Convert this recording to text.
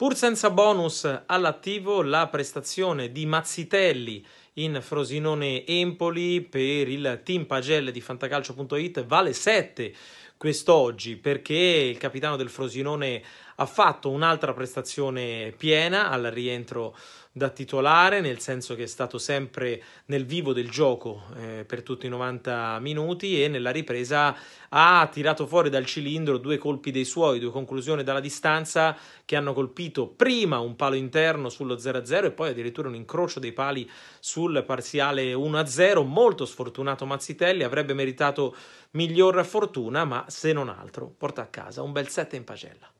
Pur senza bonus all'attivo, la prestazione di Mazzitelli in Frosinone Empoli per il team pagelle di fantacalcio.it vale 7 quest'oggi perché il capitano del Frosinone ha fatto un'altra prestazione piena al rientro da titolare, nel senso che è stato sempre nel vivo del gioco eh, per tutti i 90 minuti e nella ripresa ha tirato fuori dal cilindro due colpi dei suoi, due conclusioni dalla distanza che hanno colpito prima un palo interno sullo 0-0 e poi addirittura un incrocio dei pali su sul parziale 1-0, molto sfortunato Mazzitelli, avrebbe meritato miglior fortuna, ma se non altro porta a casa un bel 7 in pagella.